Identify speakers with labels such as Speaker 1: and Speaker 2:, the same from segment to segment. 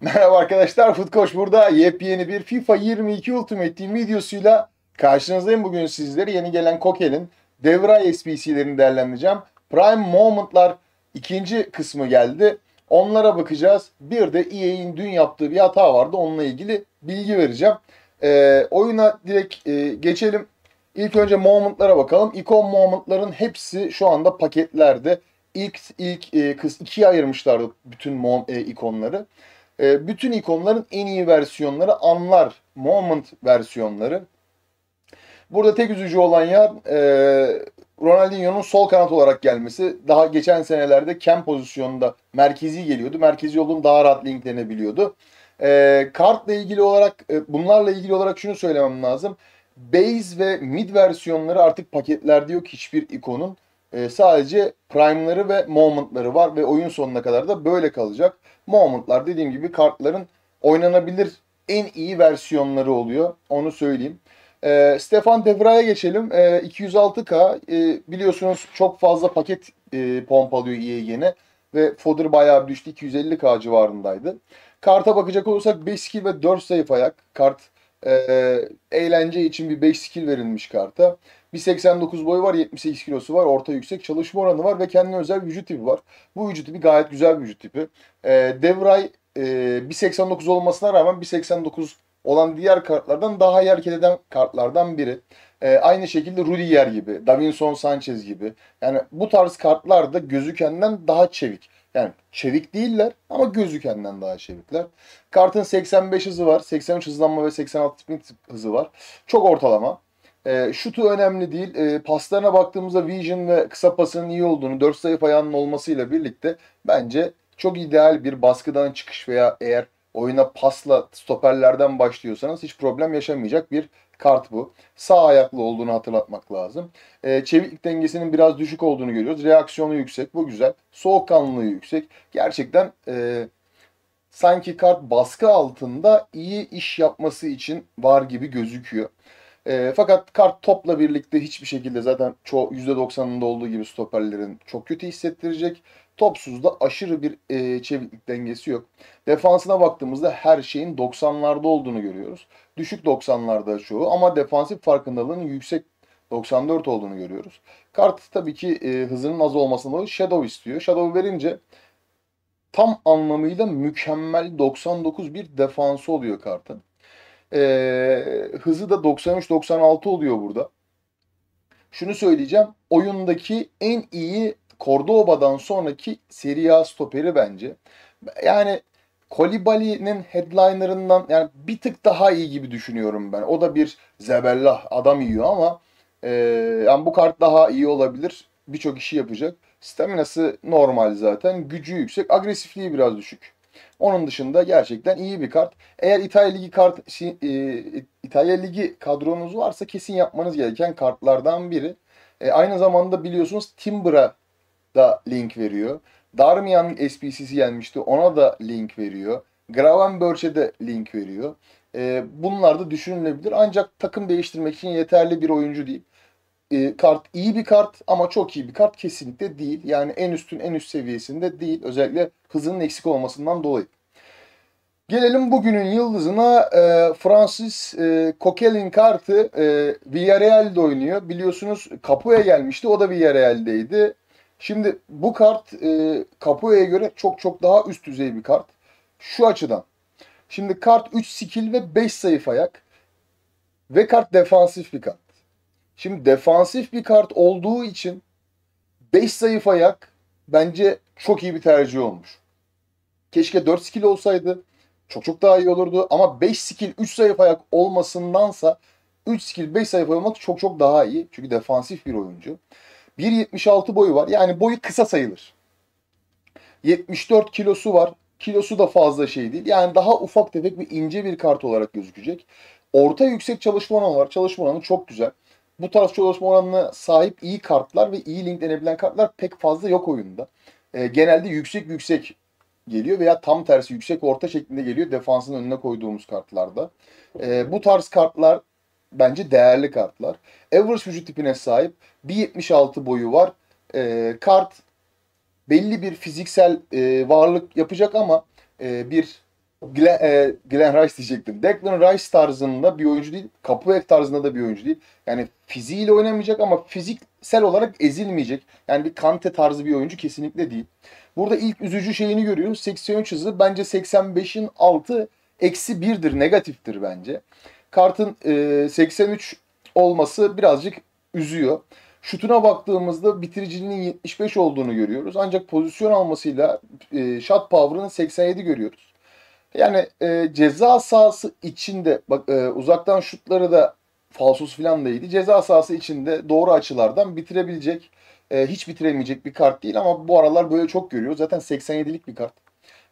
Speaker 1: Merhaba arkadaşlar, Food burada. Yepyeni bir FIFA 22 Ultimate Team videosuyla karşınızdayım. Bugün sizlere yeni gelen Kokel'in Devray SPC'lerini değerlendireceğim. Prime Moment'lar ikinci kısmı geldi. Onlara bakacağız. Bir de EA'in dün yaptığı bir hata vardı. Onunla ilgili bilgi vereceğim. E, oyuna direkt e, geçelim. İlk önce Moment'lara bakalım. İkon Moment'ların hepsi şu anda paketlerde. İlk ilk e, kız ikiye ayırmışlardı bütün mom, e, ikonları e, bütün ikonların en iyi versiyonları anlar, moment versiyonları. Burada tek üzücü olan yer e, Ronaldinho'nun sol kanat olarak gelmesi. Daha geçen senelerde kem pozisyonunda merkezi geliyordu. Merkezi olduğum daha rahat linklenebiliyordu. E, kartla ilgili olarak e, bunlarla ilgili olarak şunu söylemem lazım. Base ve mid versiyonları artık paketlerde yok hiçbir ikonun e, sadece prime'ları ve moment'ları var ve oyun sonuna kadar da böyle kalacak. Moment'lar dediğim gibi kartların oynanabilir en iyi versiyonları oluyor. Onu söyleyeyim. E, Stefan Devra'ya geçelim. E, ee, 206K e, biliyorsunuz çok fazla paket e, pompalıyor EAG'ne ve fodder bayağı düştü. 250K civarındaydı. Karta bakacak olursak 5 skill ve 4 zayıf ayak. Kart ee, eğlence için bir 5 skill verilmiş karta. Bir 89 boyu var, 78 kilosu var, orta yüksek, çalışma oranı var ve kendine özel vücut tipi var. Bu vücut tipi gayet güzel bir vücut tipi. Ee, Devray e, 89 olmasına rağmen bir 89 olan diğer kartlardan daha iyi hareket eden kartlardan biri. Ee, aynı şekilde Rudiger gibi, Davinson Sanchez gibi. Yani bu tarz kartlar da gözükenden daha çevik. Yani çevik değiller ama gözükenden daha çevikler. Kartın 85 hızı var. 83 hızlanma ve 86 sprint hızı var. Çok ortalama. E, şutu önemli değil. E, paslarına baktığımızda Vision ve kısa pasının iyi olduğunu, 4 sayı ayağının olmasıyla birlikte bence çok ideal bir baskıdan çıkış veya eğer oyuna pasla stoperlerden başlıyorsanız hiç problem yaşamayacak bir kart bu. Sağ ayaklı olduğunu hatırlatmak lazım. E, çeviklik dengesinin biraz düşük olduğunu görüyoruz. Reaksiyonu yüksek. Bu güzel. Soğukkanlılığı yüksek. Gerçekten e, sanki kart baskı altında iyi iş yapması için var gibi gözüküyor. E, fakat kart topla birlikte hiçbir şekilde zaten çoğu %90'ında olduğu gibi stoperlerin çok kötü hissettirecek. Topsuz da aşırı bir e, çeviklik dengesi yok. Defansına baktığımızda her şeyin 90'larda olduğunu görüyoruz. Düşük 90'larda çoğu ama defansif farkındalığın yüksek 94 olduğunu görüyoruz. Kart tabii ki e, hızının az olmasından dolayı Shadow istiyor. Shadow verince tam anlamıyla mükemmel 99 bir defansı oluyor kartın. E, hızı da 93-96 oluyor burada. Şunu söyleyeceğim. Oyundaki en iyi Cordoba'dan sonraki Serie A stoperi bence. Yani Kolibali'nin headliner'ından yani bir tık daha iyi gibi düşünüyorum ben. O da bir zebellah adam yiyor ama e, yani bu kart daha iyi olabilir. Birçok işi yapacak. Staminası normal zaten. Gücü yüksek. Agresifliği biraz düşük. Onun dışında gerçekten iyi bir kart. Eğer İtalya Ligi kart e, İtalya Ligi kadronuz varsa kesin yapmanız gereken kartlardan biri. E, aynı zamanda biliyorsunuz Timbra da link veriyor. Darmian'ın SPC'si gelmişti Ona da link veriyor. Gravenberch'e de link veriyor. E, bunlar da düşünülebilir. Ancak takım değiştirmek için yeterli bir oyuncu değil e, kart iyi bir kart ama çok iyi bir kart kesinlikle değil. Yani en üstün en üst seviyesinde değil. Özellikle hızının eksik olmasından dolayı. Gelelim bugünün yıldızına e, Francis e, Coquelin kartı e, Villarreal'de oynuyor. Biliyorsunuz Capoe'ya gelmişti o da Villarreal'deydi. Şimdi bu kart e, Capoe'ya göre çok çok daha üst düzey bir kart. Şu açıdan. Şimdi kart 3 skill ve 5 zayıf ayak. Ve kart defansif bir kart. Şimdi defansif bir kart olduğu için 5 zayıf ayak bence çok iyi bir tercih olmuş. Keşke 4 skill olsaydı çok çok daha iyi olurdu ama 5 skill 3 zayıf ayak olmasındansa 3 skill 5 zayıf ayak olmak çok çok daha iyi. Çünkü defansif bir oyuncu. 1.76 boyu var. Yani boyu kısa sayılır. 74 kilosu var. Kilosu da fazla şey değil. Yani daha ufak tefek ve ince bir kart olarak gözükecek. Orta yüksek çalışma oranı var. Çalışma oranı çok güzel bu tarz çalışma oranına sahip iyi kartlar ve iyi linklenebilen kartlar pek fazla yok oyunda. E, genelde yüksek yüksek geliyor veya tam tersi yüksek orta şeklinde geliyor defansın önüne koyduğumuz kartlarda. E, bu tarz kartlar bence değerli kartlar. Average vücut tipine sahip. 1.76 boyu var. E, kart belli bir fiziksel e, varlık yapacak ama e, bir Glenn, e, Glenn Rice diyecektim. Declan Rice tarzında bir oyuncu değil. Kapuek tarzında da bir oyuncu değil. Yani fiziğiyle oynamayacak ama fiziksel olarak ezilmeyecek. Yani bir Kante tarzı bir oyuncu kesinlikle değil. Burada ilk üzücü şeyini görüyoruz. 83 hızı bence 85'in altı eksi 1'dir. Negatiftir bence. Kart'ın e, 83 olması birazcık üzüyor. Şutuna baktığımızda bitiriciliğinin 75 olduğunu görüyoruz. Ancak pozisyon almasıyla e, shot power'ını 87 görüyoruz. Yani e, ceza sahası içinde bak e, uzaktan şutları da falsos filan da iyiydi. Ceza sahası içinde doğru açılardan bitirebilecek e, hiç bitiremeyecek bir kart değil ama bu aralar böyle çok görüyoruz. Zaten 87'lik bir kart.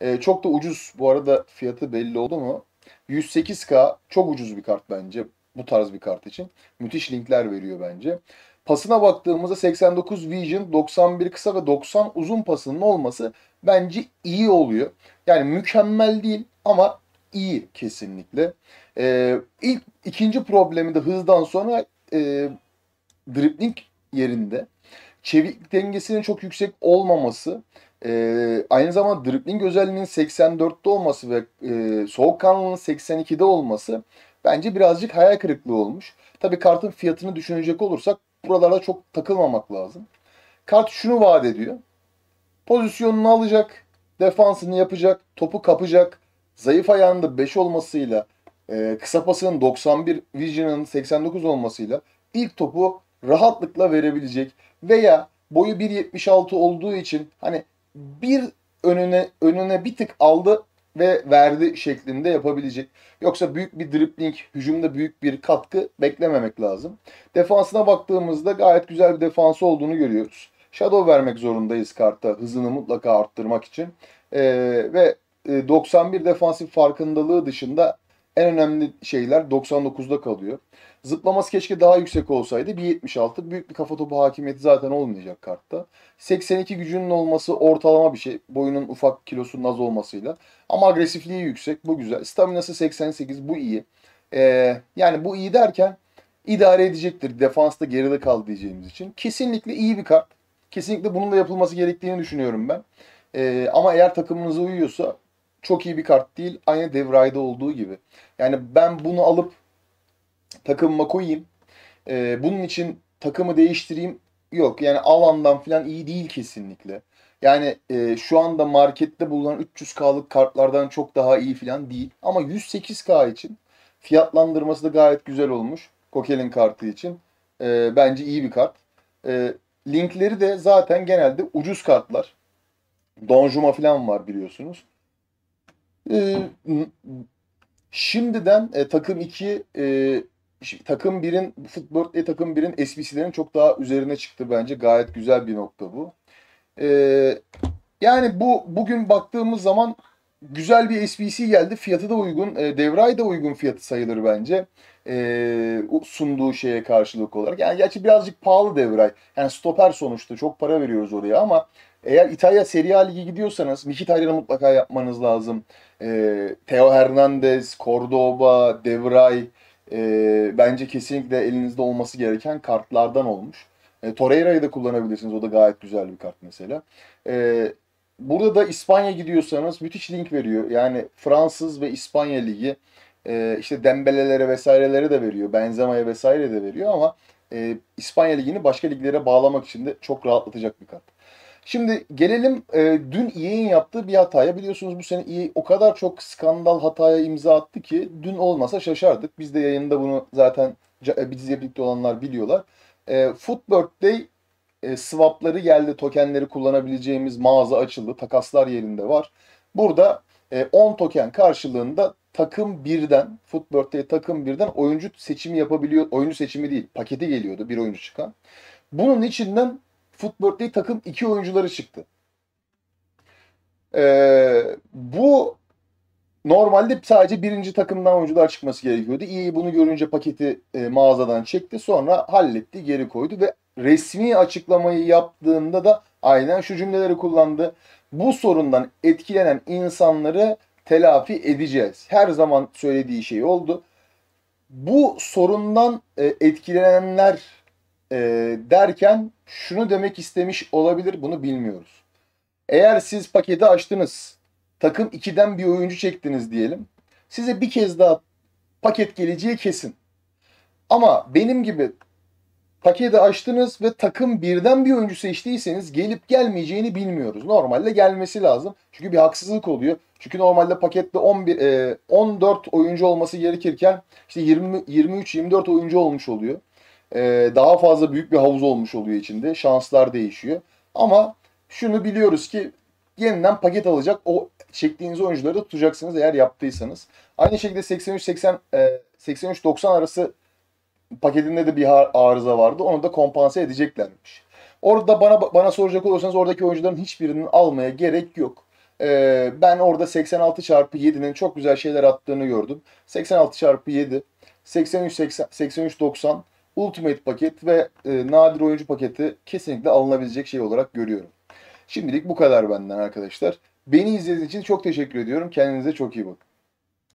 Speaker 1: E, çok da ucuz. Bu arada fiyatı belli oldu mu? 108K çok ucuz bir kart bence bu tarz bir kart için. Müthiş linkler veriyor bence. Pasına baktığımızda 89 Vision, 91 kısa ve 90 uzun pasının olması bence iyi oluyor. Yani mükemmel değil ama iyi kesinlikle. Ee, ilk ikinci problemi de hızdan sonra e, dribling yerinde. çevik dengesinin çok yüksek olmaması, e, aynı zamanda dribling özelliğinin 84'te olması ve e, soğukkanlılığının 82'de olması bence birazcık hayal kırıklığı olmuş. tabi kartın fiyatını düşünecek olursak buralarda çok takılmamak lazım. Kart şunu vaat ediyor. Pozisyonunu alacak, defansını yapacak, topu kapacak, zayıf ayağında 5 olmasıyla e, kısa pasının 91, Vision'ın 89 olmasıyla ilk topu rahatlıkla verebilecek veya boyu 1.76 olduğu için hani bir önüne önüne bir tık aldı ve verdi şeklinde yapabilecek. Yoksa büyük bir dribbling, hücumda büyük bir katkı beklememek lazım. Defansına baktığımızda gayet güzel bir defansı olduğunu görüyoruz. Shadow vermek zorundayız kartta hızını mutlaka arttırmak için. Ee, ve 91 e, defansif farkındalığı dışında en önemli şeyler 99'da kalıyor. Zıplaması keşke daha yüksek olsaydı. 1.76 büyük bir kafa topu hakimiyeti zaten olmayacak kartta. 82 gücünün olması ortalama bir şey. Boyunun ufak kilosunun az olmasıyla. Ama agresifliği yüksek. Bu güzel. Staminası 88. Bu iyi. Ee, yani bu iyi derken idare edecektir. Defansta geride kal diyeceğimiz için. Kesinlikle iyi bir kart. Kesinlikle bunun da yapılması gerektiğini düşünüyorum ben. Ee, ama eğer takımınıza uyuyorsa çok iyi bir kart değil. Aynı Devray'da olduğu gibi. Yani ben bunu alıp takımıma koyayım. E, bunun için takımı değiştireyim. Yok yani alandan falan iyi değil kesinlikle. Yani e, şu anda markette bulunan 300K'lık kartlardan çok daha iyi falan değil. Ama 108K için fiyatlandırması da gayet güzel olmuş. Kokel'in kartı için. E, bence iyi bir kart. E, linkleri de zaten genelde ucuz kartlar. Donjuma falan var biliyorsunuz. Ee, şimdiden e, takım 2 e, takım 1'in futbol e, takım 1'in SBC'lerin çok daha üzerine çıktı bence. Gayet güzel bir nokta bu. E, yani bu bugün baktığımız zaman güzel bir SBC geldi. Fiyatı da uygun. E, Devray da uygun fiyatı sayılır bence. E, sunduğu şeye karşılık olarak. Yani gerçi birazcık pahalı Devray. Yani stoper sonuçta çok para veriyoruz oraya ama eğer İtalya Serie A Ligi gidiyorsanız Mkhitaryan'ı mutlaka yapmanız lazım. E, Theo Hernandez, Cordoba, Devray e, bence kesinlikle elinizde olması gereken kartlardan olmuş. E, Torreira'yı da kullanabilirsiniz. O da gayet güzel bir kart mesela. E, burada da İspanya gidiyorsanız müthiş link veriyor. Yani Fransız ve İspanya Ligi e, işte Dembele'lere vesairelere de veriyor. Benzema'ya vesaire de veriyor ama e, İspanya Ligi'ni başka liglere bağlamak için de çok rahatlatacak bir kart. Şimdi gelelim e, dün EA'in yaptığı bir hataya. Biliyorsunuz bu sene EA o kadar çok skandal hataya imza attı ki dün olmasa şaşardık. Biz de yayında bunu zaten e, bizle birlikte olanlar biliyorlar. E, Foot Birthday e, swapları geldi, tokenleri kullanabileceğimiz mağaza açıldı. Takaslar yerinde var. Burada e, 10 token karşılığında takım birden, Foot Birthday takım birden oyuncu seçimi yapabiliyor. Oyuncu seçimi değil, paketi geliyordu bir oyuncu çıkan. Bunun içinden Footbirth'li takım iki oyuncuları çıktı. Ee, bu normalde sadece birinci takımdan oyuncular çıkması gerekiyordu. İyi bunu görünce paketi e, mağazadan çekti. Sonra halletti, geri koydu ve resmi açıklamayı yaptığında da aynen şu cümleleri kullandı. Bu sorundan etkilenen insanları telafi edeceğiz. Her zaman söylediği şey oldu. Bu sorundan e, etkilenenler e, derken şunu demek istemiş olabilir bunu bilmiyoruz. Eğer siz paketi açtınız, takım 2'den bir oyuncu çektiniz diyelim. Size bir kez daha paket geleceği kesin. Ama benim gibi paketi açtınız ve takım birden bir oyuncu seçtiyseniz gelip gelmeyeceğini bilmiyoruz. Normalde gelmesi lazım. Çünkü bir haksızlık oluyor. Çünkü normalde pakette 11 e, 14 oyuncu olması gerekirken işte 20 23 24 oyuncu olmuş oluyor e, daha fazla büyük bir havuz olmuş oluyor içinde. Şanslar değişiyor. Ama şunu biliyoruz ki yeniden paket alacak o çektiğiniz oyuncuları da tutacaksınız eğer yaptıysanız. Aynı şekilde 83 80 e, 83 90 arası paketinde de bir arıza vardı. Onu da kompanse edeceklermiş. Orada bana bana soracak olursanız oradaki oyuncuların hiçbirinin almaya gerek yok. Ee, ben orada 86 çarpı 7'nin çok güzel şeyler attığını gördüm. 86 çarpı 7, 83 80, 83 90 Ultimate paket ve e, nadir oyuncu paketi kesinlikle alınabilecek şey olarak görüyorum. Şimdilik bu kadar benden arkadaşlar. Beni izlediğiniz için çok teşekkür ediyorum. Kendinize çok iyi bakın.